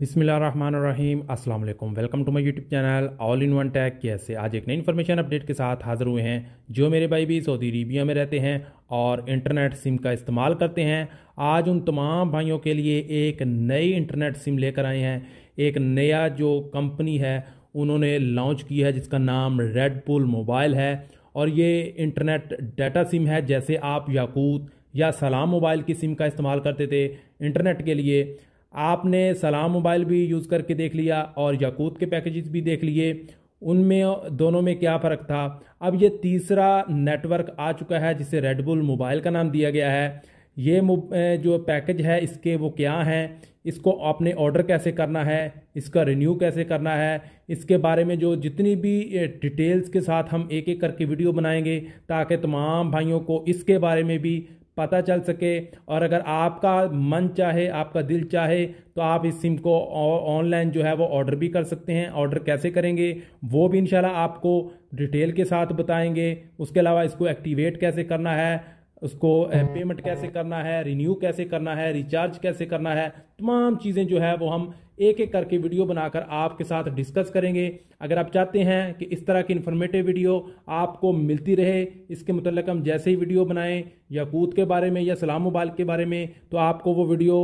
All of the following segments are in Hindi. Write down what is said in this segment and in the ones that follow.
बिसमीम अस्सलाम welcome to my YouTube channel all in one tech कैसे आज एक नई इन्फॉर्मेशन अपडेट के साथ हाज़िर हुए हैं जो मेरे भाई भी सऊदी अरबिया में रहते हैं और इंटरनेट सिम का इस्तेमाल करते हैं आज उन तमाम भाइयों के लिए एक नई इंटरनेट सिम लेकर आए हैं एक नया जो कंपनी है उन्होंने लॉन्च की है जिसका नाम रेड पुल मोबाइल है और ये इंटरनेट डाटा सिम है जैसे आप याकूत या सलाम मोबाइल की सिम का इस्तेमाल करते थे इंटरनेट के लिए आपने सलाम मोबाइल भी यूज़ करके देख लिया और याकूत के पैकेजेस भी देख लिए उनमें दोनों में क्या फ़र्क था अब ये तीसरा नेटवर्क आ चुका है जिसे रेडबुल मोबाइल का नाम दिया गया है ये जो पैकेज है इसके वो क्या हैं इसको आपने ऑर्डर कैसे करना है इसका रिन्यू कैसे करना है इसके बारे में जो जितनी भी डिटेल्स के साथ हम एक एक करके वीडियो बनाएंगे ताकि तमाम भाइयों को इसके बारे में भी पता चल सके और अगर आपका मन चाहे आपका दिल चाहे तो आप इस सिम को ऑनलाइन जो है वो ऑर्डर भी कर सकते हैं ऑर्डर कैसे करेंगे वो भी इंशाल्लाह आपको डिटेल के साथ बताएंगे उसके अलावा इसको एक्टिवेट कैसे करना है उसको हम्म। पेमेंट कैसे करना है रिन्यू कैसे करना है रिचार्ज कैसे करना है तमाम चीज़ें जो है वो हम एक एक करके वीडियो बनाकर आपके साथ डिस्कस करेंगे अगर आप चाहते हैं कि इस तरह की इन्फॉर्मेटिव वीडियो आपको मिलती रहे इसके मतलब हम जैसे ही वीडियो बनाएं या कूद के बारे में या सलाम उबाल के बारे में तो आपको वो वीडियो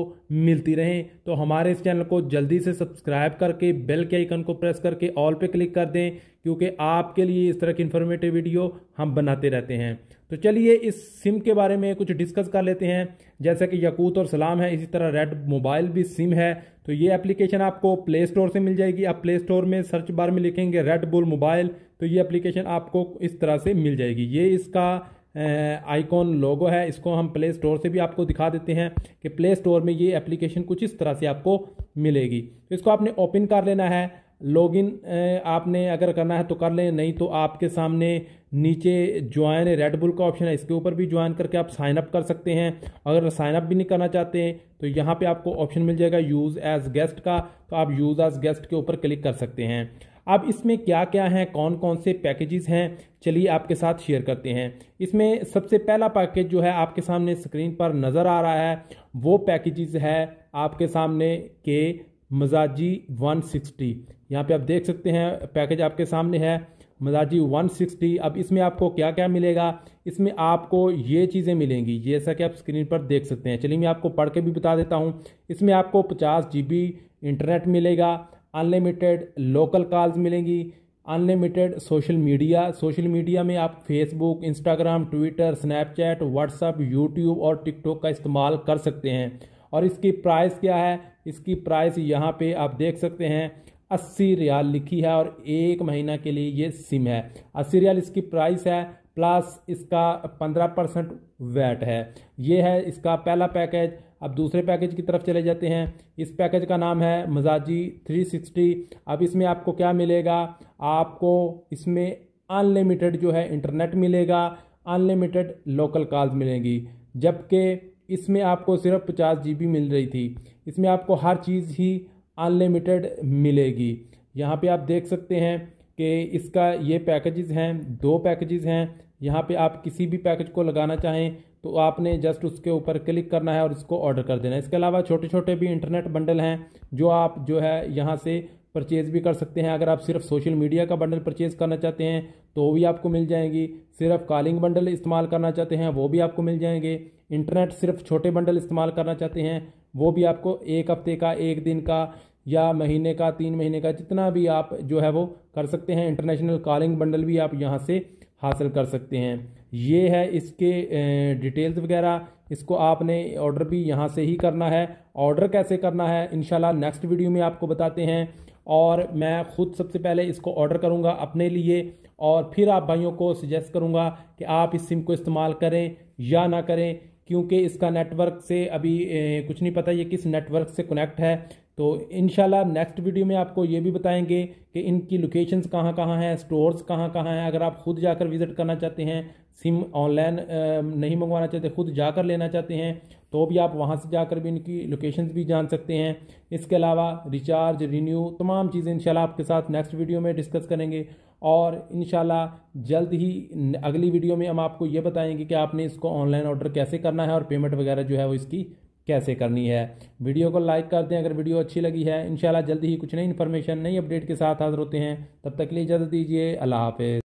मिलती रहे तो हमारे इस चैनल को जल्दी से सब्सक्राइब करके बेल के आइकन को प्रेस करके ऑल पे क्लिक कर दें क्योंकि आपके लिए इस तरह की इन्फॉर्मेटिव वीडियो हम बनाते रहते हैं तो चलिए इस सिम के बारे में कुछ डिस्कस कर लेते हैं जैसे कि यकूत और सलाम है इसी तरह रेड मोबाइल भी सिम है तो ये एप्लीकेशन आपको प्ले स्टोर से मिल जाएगी आप प्ले स्टोर में सर्च बार में लिखेंगे रेड बुल मोबाइल तो ये एप्लीकेशन आपको इस तरह से मिल जाएगी ये इसका आइकॉन लोगो है इसको हम प्ले स्टोर से भी आपको दिखा देते हैं कि प्ले स्टोर में ये एप्लीकेशन कुछ इस तरह से आपको मिलेगी तो इसको आपने ओपन कर लेना है लॉगिन eh, आपने अगर करना है तो कर लें नहीं तो आपके सामने नीचे ज्वाइन रेडबुल का ऑप्शन है इसके ऊपर भी ज्वाइन करके आप साइनअप कर सकते हैं अगर साइनअप भी नहीं करना चाहते हैं तो यहाँ पे आपको ऑप्शन मिल जाएगा यूज़ एज गेस्ट का तो आप यूज़ एज गेस्ट के ऊपर क्लिक कर सकते हैं अब इसमें क्या क्या हैं कौन कौन से पैकेजेस हैं चलिए आपके साथ शेयर करते हैं इसमें सबसे पहला पैकेज जो है आपके सामने स्क्रीन पर नज़र आ रहा है वो पैकेजेस है आपके सामने के मजाजी 160 यहाँ पर आप देख सकते हैं पैकेज आपके सामने है मजाजी 160 अब इसमें आपको क्या क्या मिलेगा इसमें आपको ये चीज़ें मिलेंगी जैसा कि आप स्क्रीन पर देख सकते हैं चलिए मैं आपको पढ़ के भी बता देता हूँ इसमें आपको पचास जी इंटरनेट मिलेगा अनलिमिटेड लोकल कॉल्स मिलेंगी unlimited social media social media में आप Facebook Instagram Twitter Snapchat WhatsApp YouTube और टिकटॉक का इस्तेमाल कर सकते हैं और इसकी प्राइस क्या है इसकी प्राइस यहाँ पे आप देख सकते हैं अस्सी रियाल लिखी है और एक महीना के लिए ये सिम है अस्सी रियाल इसकी प्राइस है प्लस इसका पंद्रह परसेंट वैट है ये है इसका पहला पैकेज अब दूसरे पैकेज की तरफ चले जाते हैं इस पैकेज का नाम है मजाजी 360 अब इसमें आपको क्या मिलेगा आपको इसमें अनलिमिटेड जो है इंटरनेट मिलेगा अनलिमिटेड लोकल कॉल्स मिलेंगी जबकि इसमें आपको सिर्फ पचास जी मिल रही थी इसमें आपको हर चीज़ ही अनलिमिटेड मिलेगी यहाँ पे आप देख सकते हैं कि इसका ये पैकेजेस हैं दो पैकेजेस हैं यहाँ पे आप किसी भी पैकेज को लगाना चाहें तो आपने जस्ट उसके ऊपर क्लिक करना है और इसको ऑर्डर कर देना है इसके अलावा छोटे छोटे भी इंटरनेट बंडल हैं जो आप जो है यहाँ से परचेज़ भी कर सकते हैं अगर आप सिर्फ सोशल मीडिया का बंडल परचेज़ करना चाहते हैं तो वो भी आपको मिल जाएंगी सिर्फ कॉलिंग बंडल इस्तेमाल करना चाहते हैं वो भी आपको मिल जाएंगे इंटरनेट सिर्फ छोटे बंडल इस्तेमाल करना चाहते हैं वो भी आपको एक हफ्ते का एक दिन का या महीने का तीन महीने का जितना भी आप जो है वो कर सकते हैं इंटरनेशनल कॉलिंग बंडल भी आप यहाँ से हासिल कर सकते हैं ये है इसके डिटेल्स वगैरह इसको आपने ऑर्डर भी यहाँ से ही करना है ऑर्डर कैसे करना है इन नेक्स्ट वीडियो में आपको बताते हैं और मैं खुद सबसे पहले इसको ऑर्डर करूँगा अपने लिए और फिर आप भाइयों को सजेस्ट करूँगा कि आप इस सिम को इस्तेमाल करें या ना करें क्योंकि इसका नेटवर्क से अभी कुछ नहीं पता ये किस नेटवर्क से कनेक्ट है तो इन नेक्स्ट वीडियो में आपको ये भी बताएंगे कि इनकी लोकेशंस कहाँ कहाँ हैं स्टोर्स कहाँ कहाँ हैं अगर आप खुद जाकर विज़िट करना चाहते हैं सिम ऑनलाइन नहीं मंगवाना चाहते खुद जाकर लेना चाहते हैं तो भी आप वहाँ से जाकर भी इनकी लोकेशंस भी जान सकते हैं इसके अलावा रिचार्ज रिन्यू तमाम चीज़ें इंशाल्लाह आपके साथ नेक्स्ट वीडियो में डिस्कस करेंगे और इन जल्द ही अगली वीडियो में हम आपको ये बताएंगे कि आपने इसको ऑनलाइन ऑर्डर कैसे करना है और पेमेंट वगैरह जो है वो इसकी कैसे करनी है वीडियो को लाइक करते हैं अगर वीडियो अच्छी लगी है इन जल्दी ही कुछ नई इन्फॉर्मेशन नई अपडेट के साथ हाजिर होते हैं तब तक के लिए इजाज़त दीजिए अल्लाह हाफिज़